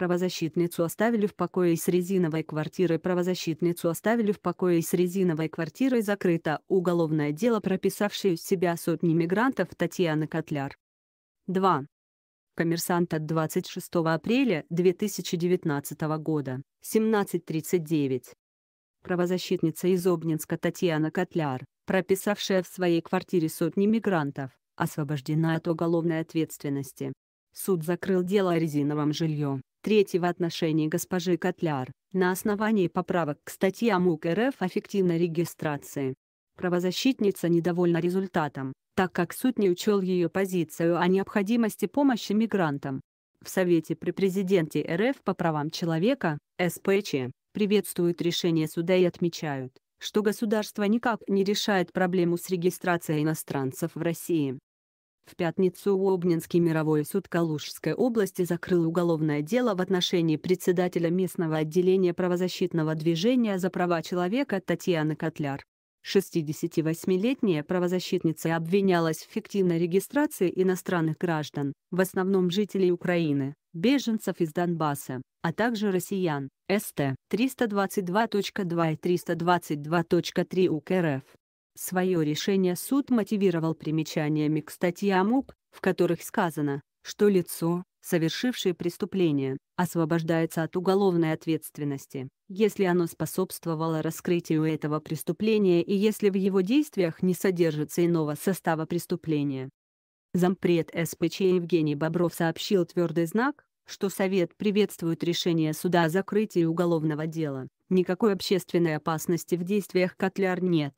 правозащитницу оставили в покое с резиновой квартирой, правозащитницу оставили в покое с резиновой квартирой, закрыто уголовное дело, прописавшее себя сотни мигрантов Татьяны Котляр. 2. Коммерсант от 26 апреля 2019 года, 17.39. Правозащитница из Обнинска Татьяна Котляр, прописавшая в своей квартире сотни мигрантов, освобождена от уголовной ответственности. Суд закрыл дело о резиновом жилье третий в отношении госпожи Котляр, на основании поправок к статьям УК РФ о фиктивной регистрации. Правозащитница недовольна результатом, так как суд не учел ее позицию о необходимости помощи мигрантам. В Совете при президенте РФ по правам человека, СПЧ, приветствуют решение суда и отмечают, что государство никак не решает проблему с регистрацией иностранцев в России. В пятницу Обнинский мировой суд Калужской области закрыл уголовное дело в отношении председателя местного отделения правозащитного движения «За права человека» Татьяны Котляр. 68-летняя правозащитница обвинялась в фиктивной регистрации иностранных граждан, в основном жителей Украины, беженцев из Донбасса, а также россиян, СТ 322.2 и 322.3 УК РФ. Свое решение суд мотивировал примечаниями к статьям УК, в которых сказано, что лицо, совершившее преступление, освобождается от уголовной ответственности, если оно способствовало раскрытию этого преступления и если в его действиях не содержится иного состава преступления. Зампред СПЧ Евгений Бобров сообщил твердый знак, что Совет приветствует решение суда о закрытии уголовного дела. Никакой общественной опасности в действиях Котляр нет.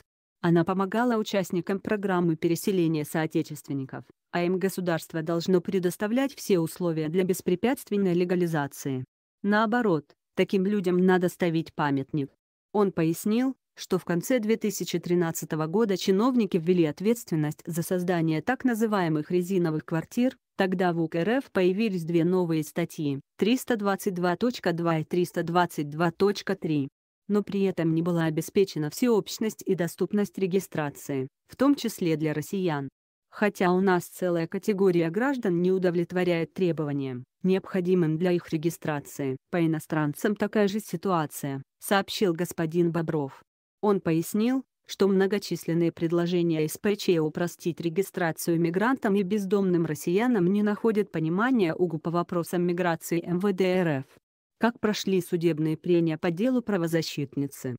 Она помогала участникам программы переселения соотечественников, а им государство должно предоставлять все условия для беспрепятственной легализации. Наоборот, таким людям надо ставить памятник. Он пояснил, что в конце 2013 года чиновники ввели ответственность за создание так называемых резиновых квартир, тогда в УК РФ появились две новые статьи – 322.2 и 322.3 но при этом не была обеспечена всеобщность и доступность регистрации, в том числе для россиян. Хотя у нас целая категория граждан не удовлетворяет требованиям, необходимым для их регистрации. По иностранцам такая же ситуация, сообщил господин Бобров. Он пояснил, что многочисленные предложения СПЧ упростить регистрацию мигрантам и бездомным россиянам не находят понимания УГУ по вопросам миграции МВД РФ. Как прошли судебные прения по делу правозащитницы?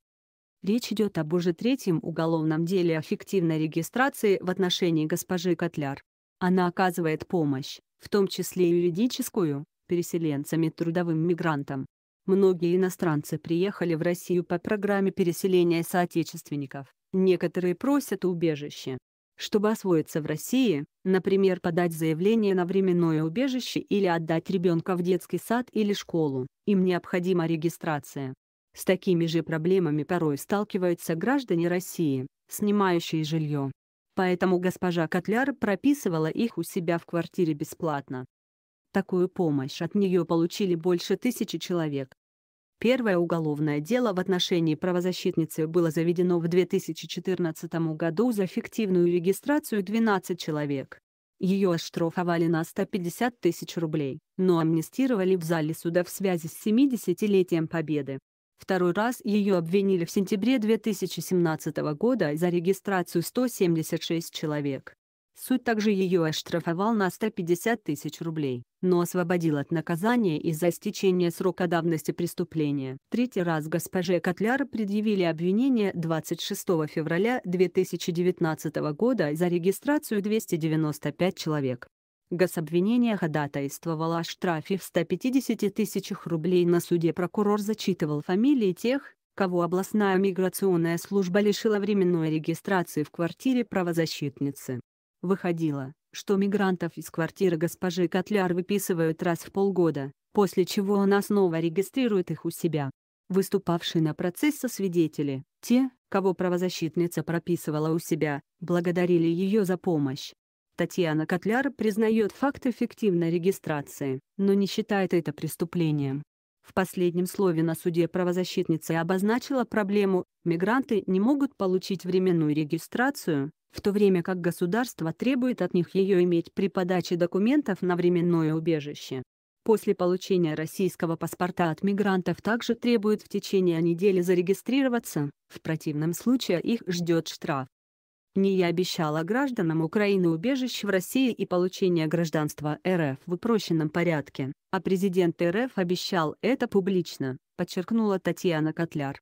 Речь идет об уже третьем уголовном деле о фиктивной регистрации в отношении госпожи Котляр. Она оказывает помощь, в том числе юридическую, переселенцам и трудовым мигрантам. Многие иностранцы приехали в Россию по программе переселения соотечественников, некоторые просят убежище. Чтобы освоиться в России, например, подать заявление на временное убежище или отдать ребенка в детский сад или школу, им необходима регистрация. С такими же проблемами порой сталкиваются граждане России, снимающие жилье. Поэтому госпожа Котляр прописывала их у себя в квартире бесплатно. Такую помощь от нее получили больше тысячи человек. Первое уголовное дело в отношении правозащитницы было заведено в 2014 году за фиктивную регистрацию 12 человек. Ее оштрафовали на 150 тысяч рублей, но амнистировали в зале суда в связи с 70-летием Победы. Второй раз ее обвинили в сентябре 2017 года за регистрацию 176 человек. Суд также ее оштрафовал на 150 тысяч рублей, но освободил от наказания из-за истечения срока давности преступления. Третий раз госпоже Котляр предъявили обвинение 26 февраля 2019 года за регистрацию 295 человек. Гособвинение ходатайствовало о штрафе в 150 тысячах рублей на суде прокурор зачитывал фамилии тех, кого областная миграционная служба лишила временной регистрации в квартире правозащитницы. Выходило, что мигрантов из квартиры госпожи Котляр выписывают раз в полгода, после чего она снова регистрирует их у себя. Выступавшие на процессе свидетели, те, кого правозащитница прописывала у себя, благодарили ее за помощь. Татьяна Котляр признает факт эффективной регистрации, но не считает это преступлением. В последнем слове на суде правозащитница обозначила проблему, мигранты не могут получить временную регистрацию, в то время как государство требует от них ее иметь при подаче документов на временное убежище. После получения российского паспорта от мигрантов также требуют в течение недели зарегистрироваться, в противном случае их ждет штраф. Не я обещала гражданам Украины убежище в России и получение гражданства РФ в упрощенном порядке, а президент РФ обещал это публично, подчеркнула Татьяна Котляр.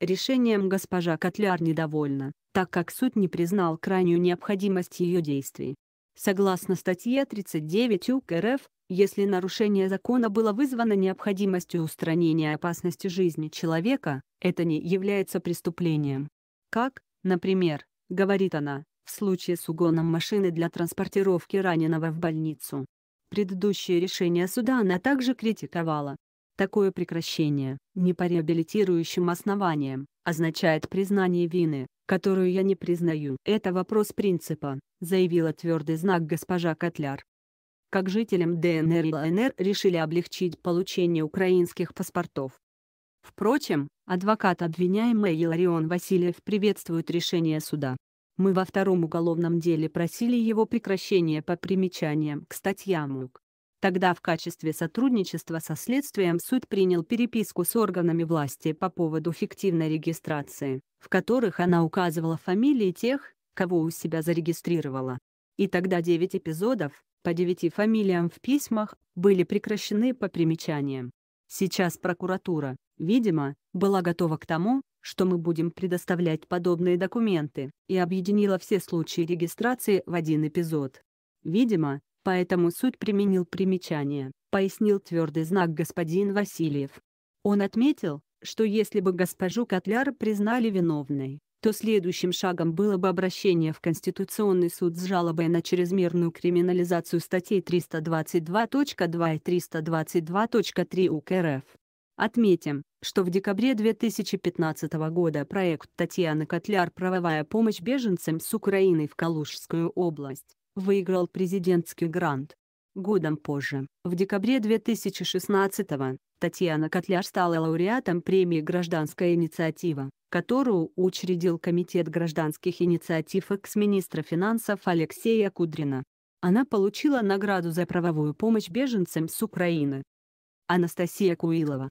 Решением госпожа Котляр недовольна так как суд не признал крайнюю необходимость ее действий. Согласно статье 39 УК РФ, если нарушение закона было вызвано необходимостью устранения опасности жизни человека, это не является преступлением. Как, например, говорит она, в случае с угоном машины для транспортировки раненого в больницу. Предыдущее решение суда она также критиковала. Такое прекращение, не по реабилитирующим основаниям, означает признание вины, которую я не признаю. Это вопрос принципа, заявила твердый знак госпожа Котляр. Как жителям ДНР и ЛНР решили облегчить получение украинских паспортов. Впрочем, адвокат обвиняемый Еларион Васильев приветствует решение суда. Мы во втором уголовном деле просили его прекращения по примечаниям к статьям УК. Тогда в качестве сотрудничества со следствием суд принял переписку с органами власти по поводу фиктивной регистрации, в которых она указывала фамилии тех, кого у себя зарегистрировала. И тогда 9 эпизодов, по 9 фамилиям в письмах, были прекращены по примечаниям. Сейчас прокуратура, видимо, была готова к тому, что мы будем предоставлять подобные документы, и объединила все случаи регистрации в один эпизод. Видимо, поэтому суд применил примечание, пояснил твердый знак господин Васильев. Он отметил, что если бы госпожу Котляр признали виновной, то следующим шагом было бы обращение в Конституционный суд с жалобой на чрезмерную криминализацию статей 322.2 и 322.3 УК РФ. Отметим, что в декабре 2015 года проект Татьяны Котляр «Правовая помощь беженцам с Украины в Калужскую область» выиграл президентский грант. Годом позже, в декабре 2016-го, Татьяна Котляр стала лауреатом премии «Гражданская инициатива», которую учредил Комитет гражданских инициатив экс-министра финансов Алексея Кудрина. Она получила награду за правовую помощь беженцам с Украины. Анастасия Куилова,